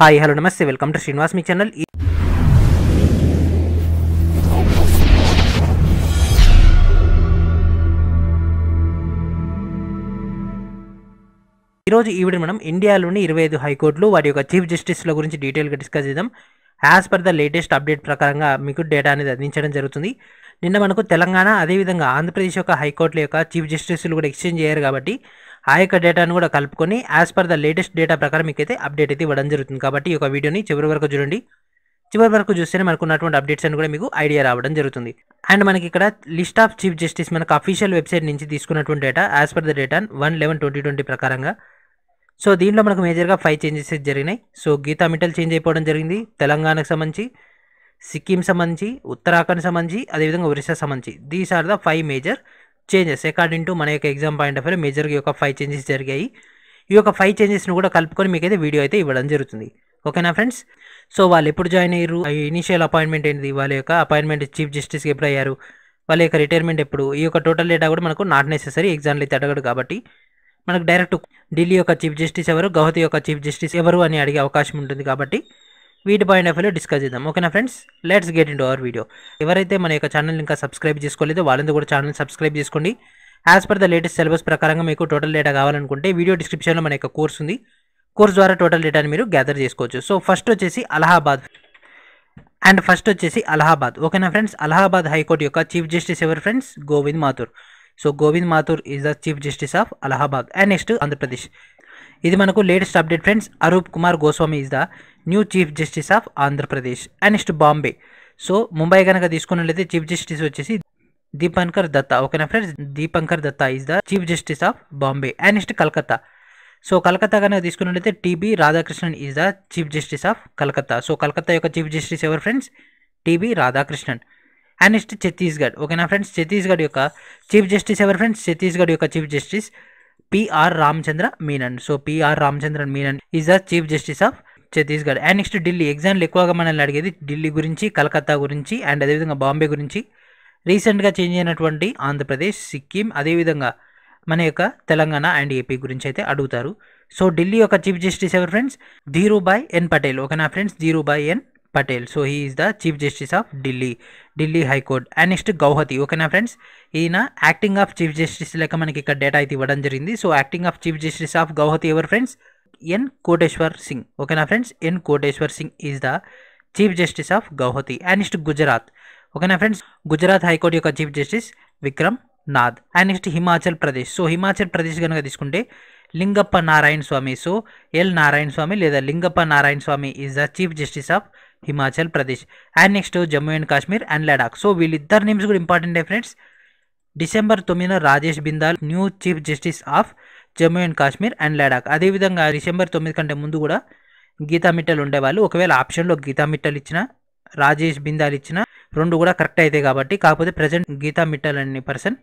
hi hello నమస్తే welcome to Srinivas మీ channel ఈరోజు ఈవిడ మనం ఇండియాలోని ఇరవై ఐదు హైకోర్టులు వాటి యొక్క చీఫ్ జస్టిస్ల గురించి డీటెయిల్గా డిస్కస్ చేద్దాం as per the latest update ప్రకారంగా మీకు డేటా అనేది అందించడం జరుగుతుంది నిన్న మనకు తెలంగాణ అదేవిధంగా ఆంధ్రప్రదేశ్ యొక్క హైకోర్టుల యొక్క చీఫ్ జస్టిస్లు కూడా ఎక్స్చేంజ్ అయ్యారు కాబట్టి ఆ యొక్క డేటాను కూడా కలుపుకొని as per the latest data ప్రకారం మీకు అయితే అప్డేట్ అయితే ఇవ్వడం జరుగుతుంది కాబట్టి ఈ యొక్క వీడియోని చివరి వరకు చూడండి చివరి వరకు చూస్తేనే మనకు ఉన్నటువంటి అప్డేట్స్ అని కూడా మీకు ఐడియా రావడం జరుగుతుంది అండ్ మనకి ఇక్కడ లిస్ట్ ఆఫ్ చీఫ్ జస్టిస్ మనకు అఫీషియల్ వెబ్సైట్ నుంచి తీసుకున్నటువంటి data as per the data one eleven twenty twenty ప్రకారంగా సో దీంట్లో మనకు మేజర్గా ఫైవ్ చేంజెస్ జరిగినాయి సో గీతా మిటల్ చేంజ్ అయిపోవడం జరిగింది తెలంగాణకు సంబంధించి సిక్కిం సంబంధించి ఉత్తరాఖండ్ సంబంధించి అదేవిధంగా ఒరిస్సా సంబంధించి these are the five major changes according to మన యొక్క ఎగ్జామ్ పాయింట్ ఆఫ్ వ్యూ మేజర్గా ఈ యొక్క ఫైవ్ చేంజెస్ జరిగాయి ఈ యొక్క ఫైవ్ చేంజెస్ను కూడా కలుపుకొని మీకు అయితే వీడియో అయితే ఇవ్వడం జరుగుతుంది ఓకేనా ఫ్రెండ్స్ సో వాళ్ళు ఎప్పుడు జాయిన్ అయ్యారు ఇనిషియల్ అపాయింట్మెంట్ ఏంటి వాళ్ళ యొక్క అపాయింట్మెంట్ చీఫ్ జస్టిస్ ఎప్పుడు అయ్యారు వాళ్ళ యొక్క రిటైర్మెంట్ ఎప్పుడు ఈ యొక్క టోటల్ డేటా కూడా మనకు నాట్ నెసెసరీ ఎగ్జామ్లు అయితే అడగడు కాబట్టి మనకు డైరెక్ట్ ఢిల్లీ యొక్క చీఫ్ జస్టిస్ ఎవరు గౌహతి యొక్క చీఫ్ జస్టిస్ ఎవరు అని అడిగే అవకాశం ఉంటుంది కాబట్టి వీటి పాయింట్ ఆఫ్ వ్యూలో డిస్కస్ చేద్దాం ఓకేనా friends let's get in our video ఎవరైతే మన యొక్క ఛానల్ ఇంకా సబ్స్క్రైబ్ చేసుకోలేదో వాళ్ళంతా కూడా ఛానల్ సబ్స్క్రైబ్ చేసుకోండి as per the latest syllabus ప్రకారంగా మీకు టోటల్ డేటా కావాలనుకుంటే వీడియో డిస్క్రిప్షన్లో మన యొక్క కోర్స్ ఉంది కోర్స్ ద్వారా టోటల్ డేటాని మీరు గ్యాదర్ చేసుకోవచ్చు సో ఫస్ట్ వచ్చేసి అలహాబాద్ అండ్ ఫస్ట్ వచ్చేసి అలహాబాద్ ఓకేనా ఫ్రెండ్స్ అలహాబాద్ హైకోర్టు యొక్క చీఫ్ జస్టిస్ ఎవరు friends Govind Mathur so Govind Mathur is the chief justice of Allahabad and next Andhra Pradesh ఇది మనకు latest update friends Arup Kumar Goswami is the new chief justice of Andhra Pradesh and next Bombay so Mumbai కనుక తీసుకున్నట్లయితే చీఫ్ జస్టిస్ వచ్చేసి దీపంకర్ దత్తా ఓకేనా friends Dipankar Datta is the chief justice of Bombay and next Calcutta so Calcutta కనుక తీసుకున్నట్లయితే TB Radhakrishnan is the chief justice of Calcutta so Calcutta యొక్క chief justice ఎవరు friends TB Radhakrishnan and next Chhattisgarh ఓకేనా friends Chhattisgarh యొక్క చీఫ్ జస్టిస్ ఎవరు ఫ్రెండ్స్ ఛత్తీస్గఢ్ యొక్క chief justice PR Ramachandra Menon so PR Ramachandran Menon is the chief justice of Chhattisgarh and next Delhi ఎగ్జామ్లు ఎక్కువగా మనల్ని అడిగేది ఢిల్లీ గురించి కలకత్తా గురించి అండ్ అదేవిధంగా బాంబే గురించి రీసెంట్గా చేంజ్ అయినటువంటి ఆంధ్రప్రదేశ్ సిక్కిం అదేవిధంగా మన యొక్క తెలంగాణ అండ్ ఏపీ గురించి అయితే అడుగుతారు సో ఢిల్లీ యొక్క చీఫ్ జస్టిస్ ఎవరు ఫ్రెండ్స్ ధీరుబాయ్ ఎన్ పటేల్ నా friends Dhirubhai N Patel so he is the chief justice of Delhi Delhi high court and next Gauhati ఓకేనా ఫ్రెండ్స్ ఈయన యాక్టింగ్ ఆఫ్ చీఫ్ జస్టిస్ లెక్క మనకి ఇక్కడ డేటా అయితే ఇవ్వడం జరిగింది so acting of chief justice of Gauhati ఎవరు ఫ్రెండ్స్ ఎన్ కోటేశ్వర్ సింగ్ ఓకేనా friends N Koteshwar Singh is the chief justice of Gauhati and next Gujarat ఓకేనా ఫ్రెండ్స్ గుజరాత్ హైకోర్టు యొక్క chief justice Vikram Nath and next Himachal Pradesh so Himachal Pradesh కనుక తీసుకుంటే లింగప్ప నారాయణ స్వామి సో ఎల్ నారాయణ స్వామి లేదా Lingappa Narayana Swamy is the chief justice of Himachal Pradesh and next Jammu and Kashmir and Ladakh so వీళ్ళిద్దరు names కూడా ఇంపార్టెంటే friends December తొమ్మిదిన Rajesh Bindal new chief justice of Jammu and Kashmir and Ladakh అదేవిధంగా డిసెంబర్ తొమ్మిది కంటే ముందు కూడా గీతా మిట్టలు ఉండేవాళ్ళు ఒకవేళ ఆప్షన్లో గీతా మిట్టలు ఇచ్చిన రాజేష్ బిందాలు ఇచ్చిన రెండు కూడా కరెక్ట్ అవుతాయి కాబట్టి కాకపోతే ప్రజెంట్ గీతా మిట్టల్ అనే పర్సన్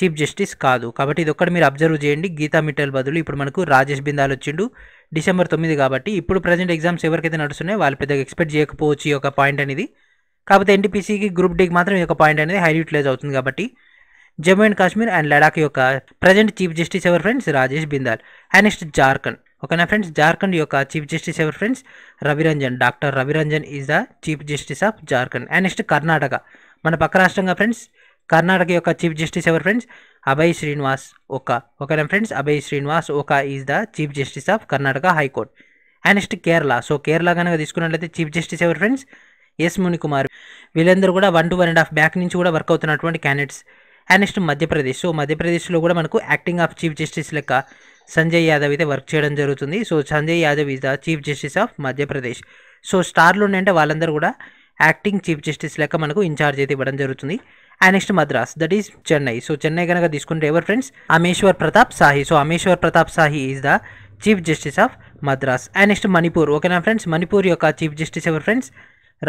చీఫ్ జస్టిస్ కాదు కాబట్టి ఇది ఒక్కటి మీరు అబ్జర్వ్ చేయండి గీతా మిట్టల్ బదులు ఇప్పుడు మనకు రాజేష్ బిందాలు వచ్చిండు డిసెంబర్ తొమ్మిది కాబట్టి ఇప్పుడు ప్రజెంట్ ఎగ్జామ్స్ ఎవరికైతే నడుస్తున్నాయి వాళ్ళు పెద్దగా ఎక్స్పెక్ట్ చేయకపోవచ్చు ఈ యొక్క పాయింట్ అనేది కాకపోతే ఎన్టీపీసీకి గ్రూప్ డీకి మాత్రం ఈ యొక్క పాయింట్ అనేది హైలైట్ యూటిలైజ్ అవుతుంది కాబట్టి జమ్మూ అండ్ కాశ్మీర్ అండ్ లడాక్ యొక్క ప్రజెంట్ చీఫ్ జస్టిస్ ఎవరు friends Rajesh Bindal and next Jharkhand ఓకేనా ఫ్రెండ్స్ జార్ఖండ్ యొక్క చీఫ్ జస్టిస్ ఎవరు friends Ravi Ranjan doctor Ravi Ranjan is the chief justice of Jharkhand and next Karnataka మన పక్క రాష్ట్రంగా ఫ్రెండ్స్ కర్ణాటక యొక్క చీఫ్ జస్టిస్ ఎవరు ఫ్రెండ్స్ అభయ్ శ్రీనివాస్ ఒక ఓకేనా friends Abhay Srinivas Oka is the chief justice of Karnataka high court and next Kerala so Kerala కనుక తీసుకున్నట్లయితే చీఫ్ జస్టిస్ ఎవరు ఫ్రెండ్స్ ఎస్ మునికుమార్ వీళ్ళందరూ కూడా one to one and half back నుంచి కూడా వర్క్ అవుతున్నటువంటి candidates and next Madhya Pradesh so మధ్యప్రదేశ్లో కూడా మనకు యాక్టింగ్ ఆఫ్ చీఫ్ జస్టిస్ లెక్క సంజయ్ యాదవ్ అయితే వర్క్ చేయడం జరుగుతుంది so Sanjay Yadav is the chief justice of Madhya Pradesh so స్టార్లు ఉన్నాయంటే వాళ్ళందరూ కూడా యాక్టింగ్ చీఫ్ జస్టిస్ లెక్క మనకు ఇన్ఛార్జ్ అయితే ఇవ్వడం జరుగుతుంది and next Madras that is Chennai so Chennai కనుక తీసుకుంటే ఎవరు friends Ameshwar Pratap Sahi so Ameshwar Pratap Sahi is the chief justice of Madras and next Manipur ఓకేనా ఫ్రెండ్స్ మణిపూర్ యొక్క చీఫ్ జస్టిస్ ఎవరు friends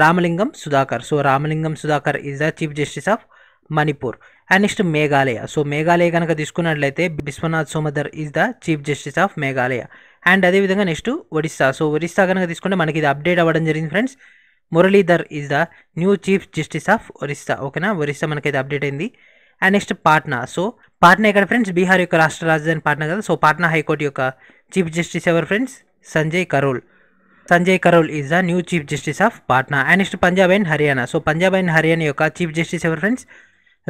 Ramalingam Sudhakar so Ramalingam Sudhakar is the chief justice of Manipur and next Meghalaya so Meghalaya కనుక తీసుకున్నట్లయితే Biswanath Somadder is the chief justice of Meghalaya and అదేవిధంగా next Odisha so Odisha కనుక తీసుకుంటే మనకి ఇది అప్డేట్ అవ్వడం జరిగింది friends Muralidhar is the new chief justice of Orissa ఓకేనా ఒరిస్సా మనకైతే అప్డేట్ అయింది and next Patna so Patna ఇక్కడ ఫ్రెండ్స్ బీహార్ యొక్క రాష్ట్ర రాజధాని పాట్నా కదా సో పాట్నా హైకోర్టు యొక్క చీఫ్ జస్టిస్ ఎవరు friends Sanjay Karol Sanjay Karol is the new chief justice of Patna and next Punjab and Haryana so Punjab and Haryana యొక్క చీఫ్ జస్టిస్ ఎవరు ఫ్రెండ్స్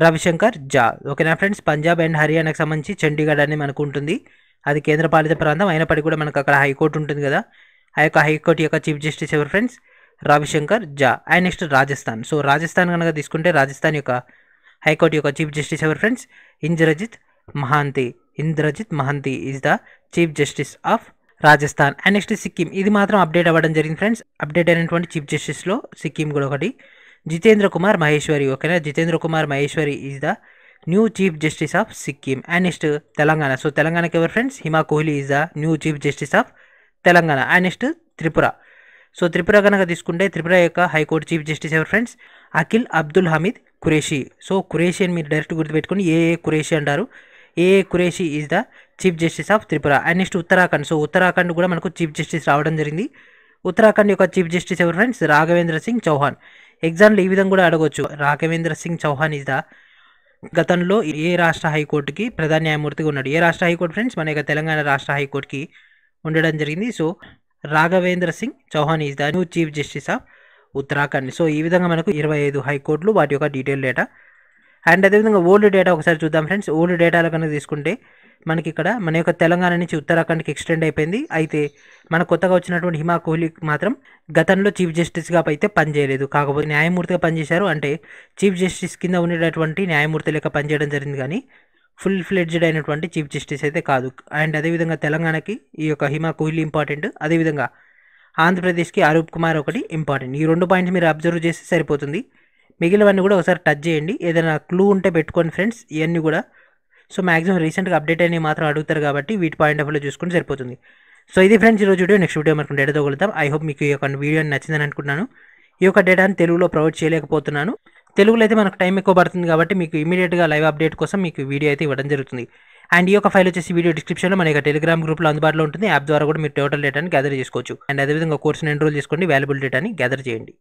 రవిశంకర్ జా ఓకేనా ఫ్రెండ్స్ పంజాబ్ అండ్ హర్యానాకు సంబంధించి చండీగఢ్ అని మనకు ఉంటుంది అది కేంద్రపాలిత ప్రాంతం అయినప్పటికీ కూడా మనకు అక్కడ హైకోర్టు ఉంటుంది కదా ఆ యొక్క హైకోర్టు యొక్క చీఫ్ జస్టిస్ ఎవరు friends Ravi Shankar Jha and next Rajasthan so Rajasthan కనుక తీసుకుంటే రాజస్థాన్ యొక్క హైకోర్టు యొక్క చీఫ్ జస్టిస్ ఎవరు friends Indrajit Mahanty Indrajit Mahanty is the chief justice of Rajasthan and next Sikkim ఇది మాత్రం అప్డేట్ అవ్వడం జరిగింది ఫ్రెండ్స్ అప్డేట్ అయినటువంటి చీఫ్ జస్టిస్లో సిక్కిం కూడా ఒకటి జితేంద్ర కుమార్ మహేశ్వరి ఓకేనా Jitendra Kumar Maheshwari is the new chief justice of Sikkim and next Telangana so తెలంగాణకి ఎవరు friends Hima Kohli is the new chief justice of Telangana and next Tripura so Tripura కనుక తీసుకుంటే త్రిపుర యొక్క హైకోర్టు చీఫ్ జస్టిస్ ఎవరు ఫ్రెండ్స్ అఖిల్ అబ్దుల్ హమీద్ కురేషి సో కురేషి అని మీరు డైరెక్ట్ గుర్తుపెట్టుకుని ఏ ఏ కురేషి అంటారు A Qureshi is the chief justice of Tripura and next Uttarakhand so Uttarakhand కూడా మనకు చీఫ్ జస్టిస్ రావడం జరిగింది ఉత్తరాఖండ్ యొక్క చీఫ్ జస్టిస్ ఎవరు ఫ్రెండ్స్ రాఘవేంద్ర సింగ్ చౌహాన్ ఎగ్జామ్లో ఈ విధంగా కూడా అడగవచ్చు రాఘవేంద్ర సింగ్ చౌహాన్ ఇస్ ద గతంలో ఏ రాష్ట్ర హైకోర్టుకి ప్రధాన న్యాయమూర్తిగా ఉన్నాడు ఏ రాష్ట్ర హైకోర్టు ఫ్రెండ్స్ మన తెలంగాణ రాష్ట్ర హైకోర్టుకి ఉండడం జరిగింది so Raghvendra Singh Chauhan is the new chief justice of Uttarakhand so ఈ విధంగా మనకు ఇరవై ఐదు హైకోర్టులు వాటి యొక్క డీటెయిల్ డేటా అండ్ అదేవిధంగా ఓల్డ్ డేటా ఒకసారి చూద్దాం ఫ్రెండ్స్ ఓల్డ్ డేటాలు కనుక తీసుకుంటే మనకి ఇక్కడ మన యొక్క తెలంగాణ నుంచి ఉత్తరాఖండ్కి ఎక్స్టెండ్ అయిపోయింది అయితే మన కొత్తగా వచ్చినటువంటి హిమా కోహ్లీ మాత్రం గతంలో చీఫ్ జస్టిస్గా అయితే పనిచేయలేదు కాకపోతే న్యాయమూర్తిగా పనిచేశారు అంటే చీఫ్ జస్టిస్ కింద ఉండేటటువంటి న్యాయమూర్తి లెక్క పనిచేయడం జరిగింది కానీ ఫుల్ ఫ్లెడ్జ్డ్ అయినటువంటి చీఫ్ జస్టిస్ అయితే కాదు అండ్ అదేవిధంగా తెలంగాణకి ఈ యొక్క హిమా కోహ్లీ ఇంపార్టెంట్ అదేవిధంగా ఆంధ్రప్రదేశ్కి అరూప్ కుమార్ ఒకటి ఇంపార్టెంట్ ఈ రెండు పాయింట్స్ మీరు అబ్జర్వ్ చేస్తే సరిపోతుంది మిగిలినవన్నీ కూడా ఒకసారి టచ్ చేయండి ఏదైనా క్లూ ఉంటే పెట్టుకోండి ఫ్రెండ్స్ ఇవన్నీ కూడా సో మాక్సిమం రీసెంట్గా అప్డేట్ అయినవి మాత్రం అడుగుతారు కాబట్టి వీటి పాయింట్ ఆఫ్ వ్యూలో చూసుకుంటే సరిపోతుంది సో ఇది ఫ్రెండ్స్ ఈరోజు వీడియో నెక్స్ట్ వీడియో మనకు డేటా తగులుతాం ఐ హోప్ మీకు ఈ యొక్క వీడియో నచ్చిందని అనుకుంటున్నాను ఈ యొక్క డేటాను తెలుగులో ప్రొవైడ్ చేయలేకపోతున్నాను తెలుగులో అయితే మనకు టైం ఎక్కువ పడుతుంది కాబట్టి మీకు ఇమీడియట్గా లైవ్ అప్డేట్ కోసం మీకు వీడియో అయితే ఇవ్వడం జరుగుతుంది అండ్ ఈ యొక్క ఫైల్ వచ్చేసి వీడియో డిస్క్రిప్షన్లో మన యొక్క టెలిగ్రామ్ గ్రూప్లో అందుబాటులో ఉంటుంది యాప్ ద్వారా కూడా మీరు టోటల్ డేటాని గ్యాదర్ చేసుకోవచ్చు అండ్ అదేవిధంగా కోర్సును ఎన్రోల్ చేసుకోండి వాల్యుబుల్ డేటాని గ్యాదర్ చేయండి